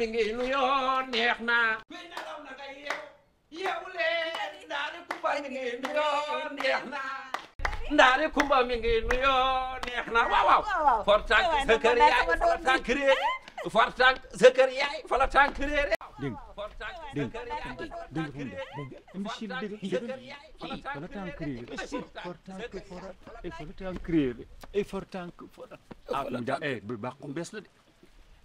mi ngi lu yoo neex na kuy nelaw na nga yeew yeewu leen ndaari kumba mi ngi lu yoo neex na ndaari kumba mi ngi lu yoo neex na waaw waaw for tànk sa kër yaay fala tànk réere for tànk sa kër yaay fala tànk réere dégg dégg dégg fu mu dem dégg dégg dégg fala tànk réere for tànk fora ay fala tànk réere ay for tànk fora eh, eh, ah mu da eh bi baax ku bees la de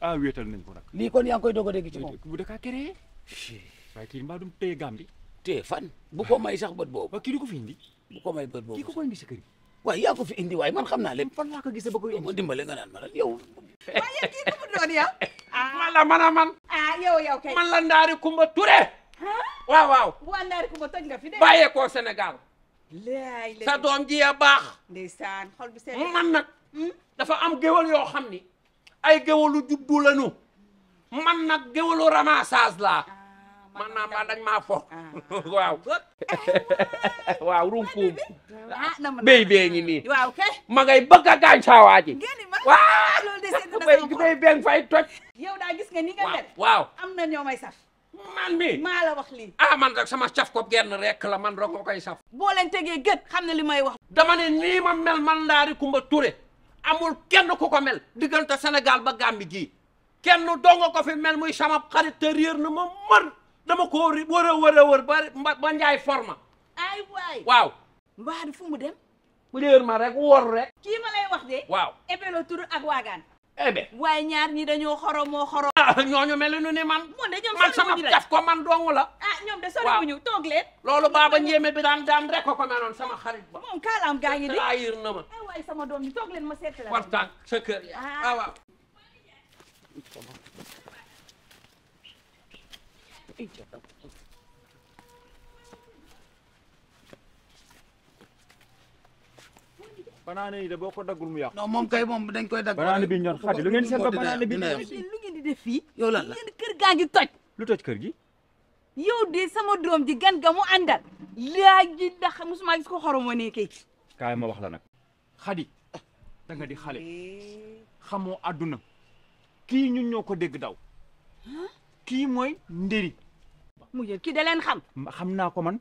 ah wéetal nañ ko nag. lii kon yaa ngi koy doog a dégg ci moom. bu du téye gàmm bi. téye bu ko may sax bët boobu. waaw kii du ko fi indi. bu ko may bët boobu kii ko koy gi. waaye yaa ko fi xam naa lépp. fan laa ko gisee ba koy indi dimbale nga naan ma lan yow. waaye kii ku mu a man. ah fi de. bàyyeekoo Sénégal. sa doom ji ya baax. man nag hmm? dafa am géwal yoo xam ni ay géwalu juddu man nag géwalu ramassage laa ah, man naa ma dañ maa fo ah. waaw waaw runkum ah, béy bee ngi nii waaw kay a gaañ saa waa ji gis nga ni waaw am na ñoo may saf man maa la wax lii man rek sama caf ko genn rek la man rek ko koy saf boo leen tegee gët xam ne li may wax dama ne nii ma mel man ndaari Kumba Ture amul kenn ku ko mel diggante Sénégal ba Gàmbi gi kenn donga ko fi mel muy sama xarit te réer na ma mër dama ko wër a wër a wër ba ba njaay forma ay waay waaw mbaa di fu mu dem ma rek wor rek kii ma lay wax de waaw Ebelo Touré ak waagaan eh bien waaye ñaar ñi dañoo xoromoo xorom. Ah, ñooñu mel ni man. moom de ñoom man sama daf ko man dong la. ah ñoom de sori bu ñu toog leen. loolu baaba njéeme bi daan daan rek ko ko meloon sama xarit ba. moom kaalaam gaa ngi di trahir na ma. ah waaye sama doom bi toog leen ma seet la. waxtaan sa kër ya ah, ah banaane yi de boo ko daggul mu yàqu. non moom kay moom dañ koy Kadi, lu ngeen seet ba ini bi lu ngeen di def yo yow lan la kër gaa toj. lu toj kër gi. yow de sama doom ji gan ga mu àndal. léegi ndax musuma gis ko Kadi, ne kay. kaay ma wax la xadi da nga di xale. xamoo àdduna. kii ñun ñoo ko daw. kii mooy ndëri. mu jël kii da leen xam. xam ko man.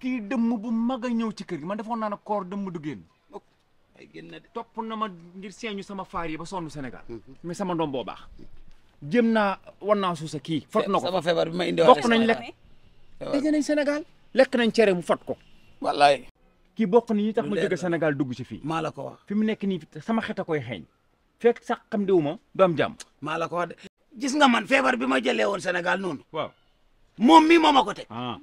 kii dëmm bu mag a ñëw ci kër gi man defoon naa ne koor dëmm du génn. ay topp na ma ngir seeñu sama faar yi ba sonn Sénégal. Mhm. mais sama doom boo baax. jëm naa war naa suusa kii. fot eh, na ko ma indi bokk nañ lekk. daje nañ Sénégal lekk nañ cere mu fot ko. kii bokk nañ ñi tax ma jóge Sénégal dugg ci fii. maa la ko wax fi mu nekk nii sama xet koy xeeñ. fekk sax xam diw ma doom am maa la ko wax de. gis nga man feebar bi ma jëlee woon senegal noonu. waaw moom mii moo ma ko teg. Ah.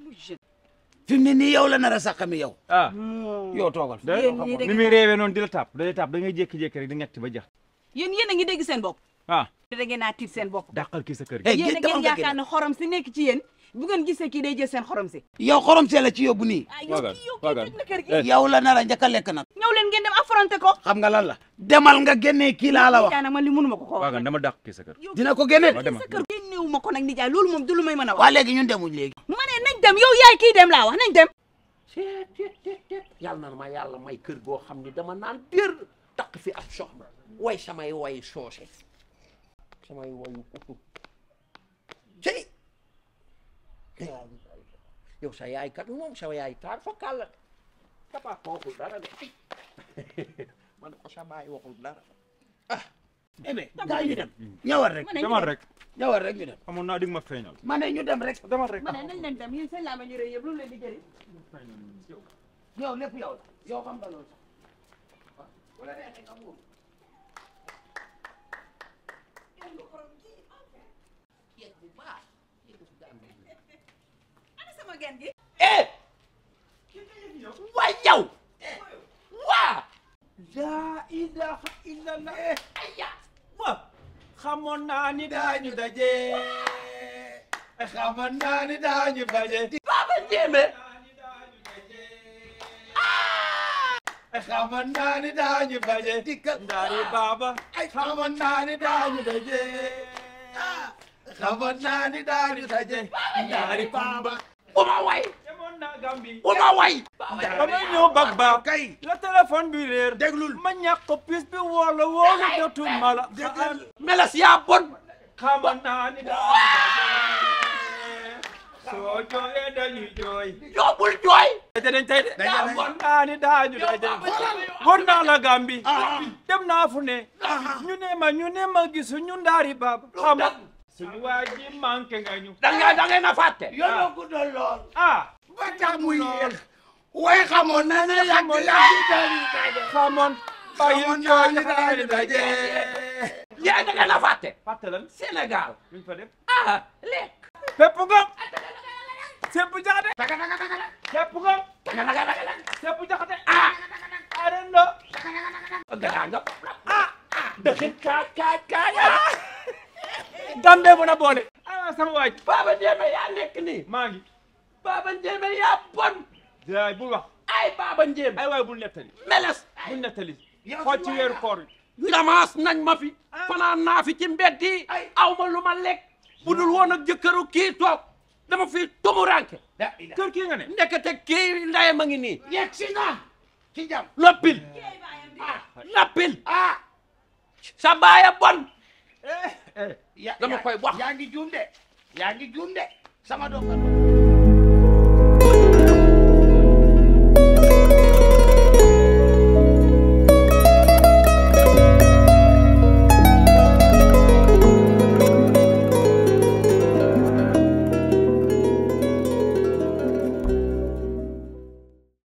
fi mu ne nii yow la nar a sàqami yow. ah hmm. yow toogal. ni muy réewee noonu di la tàpp da lay tàpp da ngay jékki-jékki rek di ñetti ba jeex. yéen yéen a ngi dégg seen bopp. ah da ngeen a tiit seen bopp. dàqal kii sa kër gi. Eh, yéen a ngeen yaakaar si nekk ci yéen bu kii day jël seen xorom si. yow xorom see la ci yóbbu nii. Ah, eh. yow la nar a njëkk a lekk nag. ñëw leen xam nga lan la. demal nga génnee kii laa la wax. ma li mënuma ko ko wax. dama dàq kii ma a wax. waa léegi ñun dem yow yaay kii dem laa wax nañ dem. ceeb na ma yàlla may kër goo xam ni dama naan dér takk fi ab soxna way samay way soose may wayu utu cey yow sa yaay kat moom sa yaay taar fa kàlla papa ko waxul dara de man ko sa baay waxul dara ah! eh bien gars ñu dem. ñëwal rek demal rek. ñëwal rek ñu dem. amoon naa di ma feeñal. ma ne ñu dem rek. demal rek ma ne nañ leen dem yéen seen laama ñu rëy yëpp lu leen di jëriñ. yow lépp yow la yow xam nga loolu sax wala nee nañ amul. eh. waa yow. waa. laa ilaaha illallah. xamoon naa ni daañu daje xamoon naa ni daañu daje. Baba Ndiémé. Ah! xamoon naa ni daañu daje. dikkal ndaari baba. xamoon naa ni daañu daje. Ah! xamoon naa ni daañu daje. ndaari baba. uma way. uma way ba may ñëw bag ba ah, kay la téléphone bi réer déglul ma ñàkk ko piis bi woo la woolu jotu ma la meles yaa bon xama naa ni daa soo jooyee dañuy jooy yóbbul jooy daje dañ tey de war naa ni daa ñu daje war naa la Gàmbi ah. dem naa fu ne ah. ñu ne ma ñu ne ma gisu ñu ndaari baab xama suñu waa ji manqué nga ñu da nga da nga na fàtte yoonu guddal lool ah ba tax muy yéex way xamoon na na yàgg yàgg xamoon xamoon ñoo ñu daal daje yaa da nga la fàtte fàtte lan Sénégal luñ ah, pepp ngom ah, sepp jaxate taga jaxate ah aren lo taga taga taga nga ah dëxin kaaj kaaj kaaj ah a boole ah sama waaj baba Demba yaa nekk nii maa baban Ndiémé ya bon. jaay ya, bul wax. ay baban Ndiémé. ay waay bul nettali. meles bul nettali. xool ci weeru koor yi. ramaas nañ ma fi. Ah. fanaan naa fi ci mbedd yi. aw ma lu ma lekk. Ya. budul woon ak dama fi tumuranke. kër kii nga ne. ndekete kii ndayam a ngi nii. yegg si ci jam eh. ah. ah. sa baaya bon. Eh. dama ya, koy wax yaa ngi juum de. yaa sama doom